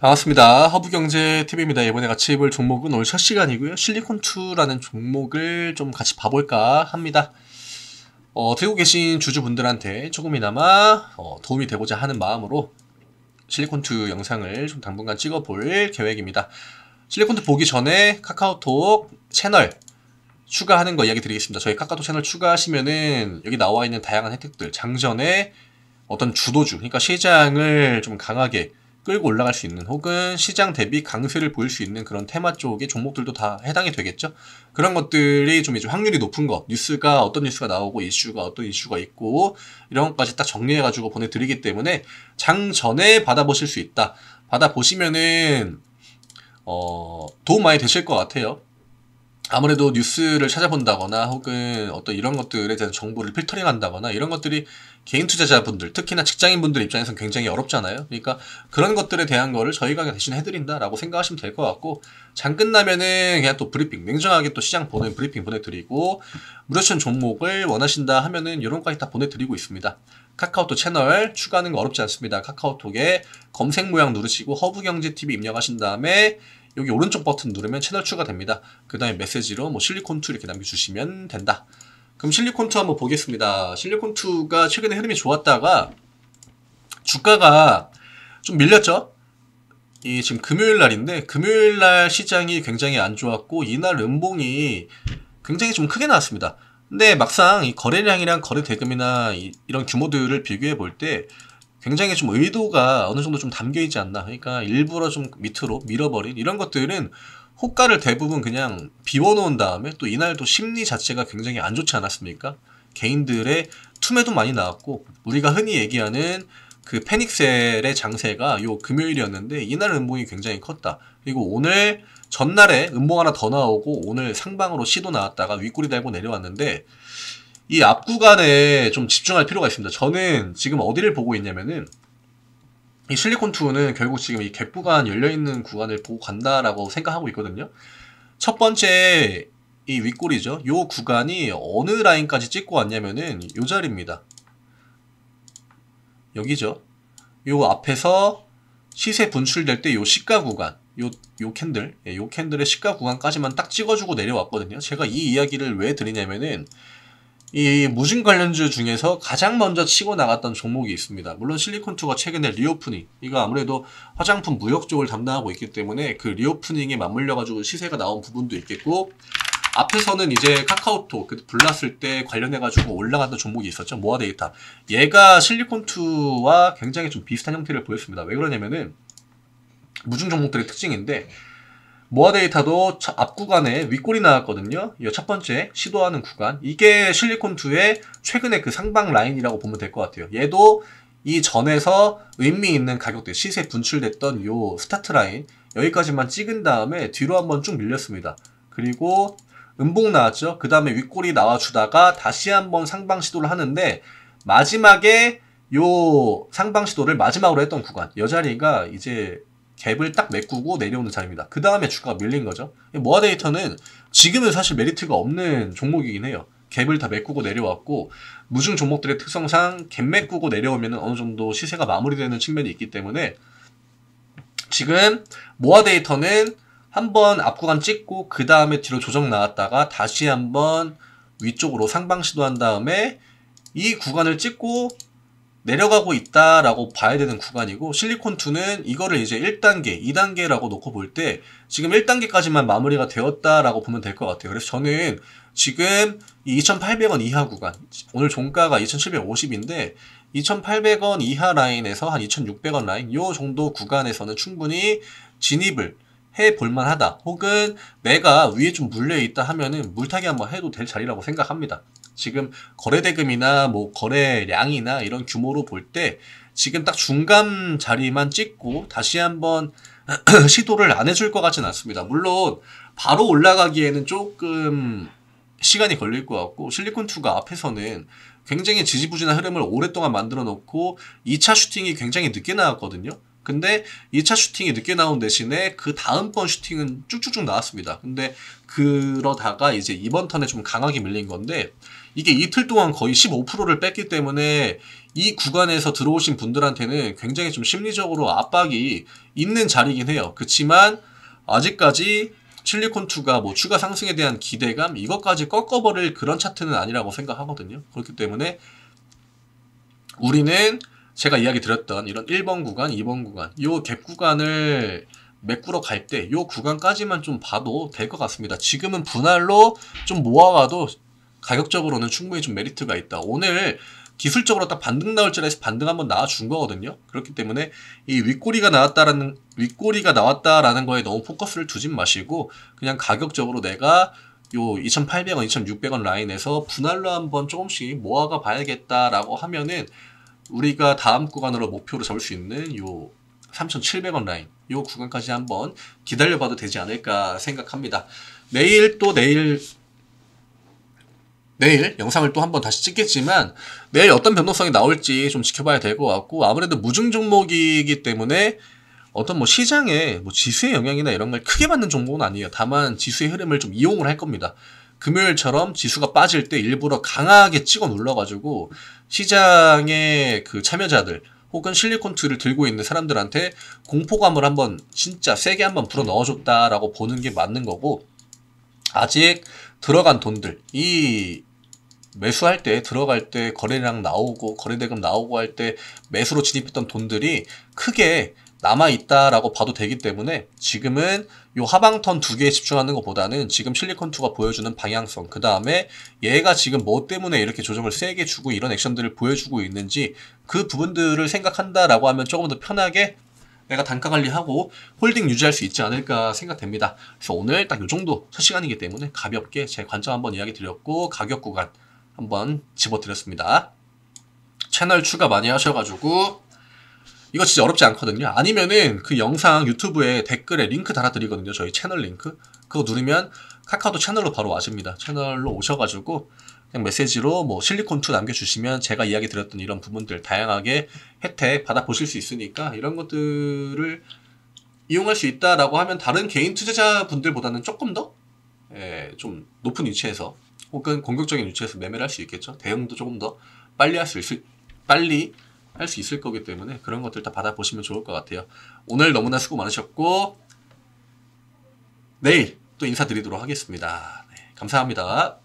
반갑습니다. 허브경제TV입니다. 이번에 같이 해볼 종목은 오늘 첫 시간이고요. 실리콘2라는 종목을 좀 같이 봐볼까 합니다. 어, 들고 계신 주주분들한테 조금이나마 어, 도움이 되고자 하는 마음으로 실리콘2 영상을 좀 당분간 찍어볼 계획입니다. 실리콘2 보기 전에 카카오톡 채널 추가하는 거 이야기 드리겠습니다. 저희 카카오톡 채널 추가하시면은 여기 나와 있는 다양한 혜택들, 장전에 어떤 주도주, 그러니까 시장을 좀 강하게 끌고 올라갈 수 있는 혹은 시장 대비 강세를 보일 수 있는 그런 테마 쪽의 종목들도 다 해당이 되겠죠. 그런 것들이 좀 이제 확률이 높은 것, 뉴스가 어떤 뉴스가 나오고 이슈가 어떤 이슈가 있고 이런 것까지 딱 정리해가지고 보내드리기 때문에 장 전에 받아보실 수 있다. 받아보시면은 어, 도움 많이 되실 것 같아요. 아무래도 뉴스를 찾아본다거나 혹은 어떤 이런 것들에 대한 정보를 필터링 한다거나 이런 것들이 개인 투자자분들 특히나 직장인분들 입장에서는 굉장히 어렵잖아요 그러니까 그런 것들에 대한 거를 저희가 대신 해드린다라고 생각하시면 될 것 같고 장 끝나면은 그냥 또 브리핑 냉정하게 또 시장 보는 브리핑 보내드리고 무료천 종목을 원하신다 하면은 이런 거까지 다 보내드리고 있습니다 카카오톡 채널 추가하는 거 어렵지 않습니다 카카오톡에 검색 모양 누르시고 허브경제TV 입력하신 다음에 여기 오른쪽 버튼 누르면 채널 추가됩니다. 그 다음에 메시지로 뭐 실리콘 투 이렇게 남겨주시면 된다. 그럼 실리콘 투 한번 보겠습니다. 실리콘 투가 최근에 흐름이 좋았다가 주가가 좀 밀렸죠? 이 지금 금요일 날인데 금요일 날 시장이 굉장히 안 좋았고 이날 음봉이 굉장히 좀 크게 나왔습니다. 근데 막상 이 거래량이랑 거래 대금이나 이, 런 규모들을 비교해 볼때 굉장히 좀 의도가 어느 정도 좀 담겨 있지 않나. 그러니까 일부러 좀 밑으로 밀어버린 이런 것들은 호가를 대부분 그냥 비워놓은 다음에 또 이날도 심리 자체가 굉장히 안 좋지 않았습니까? 개인들의 투매도 많이 나왔고 우리가 흔히 얘기하는 그 패닉셀의 장세가 요 금요일이었는데 이날 음봉이 굉장히 컸다. 그리고 오늘 전날에 음봉 하나 더 나오고 오늘 상방으로 시도 나왔다가 윗꼬리 달고 내려왔는데 이앞 구간에 좀 집중할 필요가 있습니다. 저는 지금 어디를 보고 있냐면은 이 실리콘2는 결국 지금 이 갭 구간 열려있는 구간을 보고 간다라고 생각하고 있거든요. 첫 번째 이 윗골이죠. 요 구간이 어느 라인까지 찍고 왔냐면은 요 자리입니다. 여기죠. 요 앞에서 시세 분출될 때 요 시가 구간, 요, 요 캔들, 예, 요 캔들의 시가 구간까지만 딱 찍어주고 내려왔거든요. 제가 이 이야기를 왜 드리냐면은 이 무진 관련주 중에서 가장 먼저 치고 나갔던 종목이 있습니다. 물론 실리콘투가 최근에 리오프닝, 이거 아무래도 화장품 무역 쪽을 담당하고 있기 때문에 그 리오프닝에 맞물려가지고 시세가 나온 부분도 있겠고, 앞에서는 이제 카카오톡 불났을 때 관련해가지고 올라갔던 종목이 있었죠. 모아 데이터. 얘가 실리콘투와 굉장히 좀 비슷한 형태를 보였습니다. 왜 그러냐면은 무중 종목들의 특징인데 모아 데이터도 앞 구간에 윗골이 나왔거든요. 이 첫 번째 시도하는 구간. 이게 실리콘2의 최근에그 상방 라인이라고 보면 될 것 같아요. 얘도 이 전에서 의미 있는 가격대 시세 분출됐던 이 스타트 라인 여기까지만 찍은 다음에 뒤로 한번 쭉 밀렸습니다. 그리고 음봉 나왔죠. 그 다음에 윗골이 나와주다가 다시 한번 상방 시도를 하는데 마지막에 요 상방 시도를 마지막으로 했던 구간 여 자리가 이제 갭을 딱 메꾸고 내려오는 자리입니다. 그 다음에 주가가 밀린 거죠. 모아 데이터는 지금은 사실 메리트가 없는 종목이긴 해요. 갭을 다 메꾸고 내려왔고 무중 종목들의 특성상 갭 메꾸고 내려오면 어느 정도 시세가 마무리되는 측면이 있기 때문에 지금 모아 데이터는 한번 앞구간 찍고 그 다음에 뒤로 조정 나왔다가 다시 한번 위쪽으로 상방 시도한 다음에 이 구간을 찍고 내려가고 있다라고 봐야 되는 구간이고 실리콘2는 이거를 이제 1단계, 2단계라고 놓고 볼 때 지금 1단계까지만 마무리가 되었다라고 보면 될 것 같아요. 그래서 저는 지금 이 2,800원 이하 구간, 오늘 종가가 2,750인데 2,800원 이하 라인에서 한 2,600원 라인 요 정도 구간에서는 충분히 진입을 해 볼만 하다. 혹은 내가 위에 좀 물려 있다 하면은 물타기 한번 해도 될 자리라고 생각합니다. 지금 거래대금이나 뭐 거래량이나 이런 규모로 볼 때 지금 딱 중간 자리만 찍고 다시 한번 시도를 안 해줄 것 같진 않습니다. 물론 바로 올라가기에는 조금 시간이 걸릴 것 같고 실리콘2가 앞에서는 굉장히 지지부진한 흐름을 오랫동안 만들어 놓고 2차 슈팅이 굉장히 늦게 나왔거든요. 근데 2차 슈팅이 늦게 나온 대신에 그 다음번 슈팅은 쭉쭉쭉 나왔습니다. 근데 그러다가 이제 이번 턴에 좀 강하게 밀린 건데 이게 이틀 동안 거의 15%를 뺐기 때문에 이 구간에서 들어오신 분들한테는 굉장히 좀 심리적으로 압박이 있는 자리긴 해요. 그렇지만 아직까지 실리콘2가 뭐 추가 상승에 대한 기대감 이것까지 꺾어버릴 그런 차트는 아니라고 생각하거든요. 그렇기 때문에 우리는 제가 이야기 드렸던 이런 1번 구간, 2번 구간, 이갭 구간을 메꾸러 갈때이 구간까지만 좀 봐도 될 것 같습니다. 지금은 분할로 좀모아가도 가격적으로는 충분히 좀 메리트가 있다. 오늘 기술적으로 딱 반등 나올 줄알서 반등 한번 나와준 거거든요. 그렇기 때문에 이 윗꼬리가 나왔다라는 윗꼬리가 나왔다라는 거에 너무 포커스를 두진 마시고 그냥 가격적으로 내가 요 2,800원, 2,600원 라인에서 분할로 한번 조금씩 모아가 봐야겠다라고 하면은 우리가 다음 구간으로 목표로 잡을 수 있는 요 3,700원 라인 요 구간까지 한번 기다려봐도 되지 않을까 생각합니다. 내일 또 내일 내일 영상을 또 한번 다시 찍겠지만 내일 어떤 변동성이 나올지 좀 지켜봐야 될 것 같고 아무래도 무중 종목이기 때문에 어떤 뭐 시장에 뭐 지수의 영향이나 이런 걸 크게 받는 종목은 아니에요. 다만 지수의 흐름을 좀 이용을 할 겁니다. 금요일처럼 지수가 빠질 때 일부러 강하게 찍어 눌러가지고 시장의 그 참여자들 혹은 실리콘트를 들고 있는 사람들한테 공포감을 한번 진짜 세게 한번 불어 넣어줬다라고 보는 게 맞는 거고 아직 들어간 돈들 이 매수할 때 들어갈 때 거래량 나오고 거래대금 나오고 할 때 매수로 진입했던 돈들이 크게 남아있다라고 봐도 되기 때문에 지금은 요 하방턴 두 개에 집중하는 것보다는 지금 실리콘2가 보여주는 방향성 그 다음에 얘가 지금 뭐 때문에 이렇게 조정을 세게 주고 이런 액션들을 보여주고 있는지 그 부분들을 생각한다라고 하면 조금 더 편하게 내가 단가 관리하고 홀딩 유지할 수 있지 않을까 생각됩니다. 그래서 오늘 딱 이 정도 첫 시간이기 때문에 가볍게 제 관점 한번 이야기 드렸고 가격 구간 한번 집어드렸습니다. 채널 추가 많이 하셔가지고 이거 진짜 어렵지 않거든요. 아니면은 그 영상 유튜브에 댓글에 링크 달아드리거든요. 저희 채널 링크. 그거 누르면 카카오톡 채널로 바로 와집니다. 채널로 오셔가지고 그냥 메시지로 뭐 실리콘2 남겨주시면 제가 이야기 드렸던 이런 부분들 다양하게 혜택 받아보실 수 있으니까 이런 것들을 이용할 수 있다라고 하면 다른 개인 투자자분들보다는 조금 더좀 예, 높은 위치에서 혹은 공격적인 위치에서 매매를 할 수 있겠죠. 대응도 조금 더 빨리 할 수 있을 빨리 할 수 있을 거기 때문에 그런 것들 다 받아보시면 좋을 것 같아요. 오늘 너무나 수고 많으셨고 내일 또 인사드리도록 하겠습니다. 네, 감사합니다.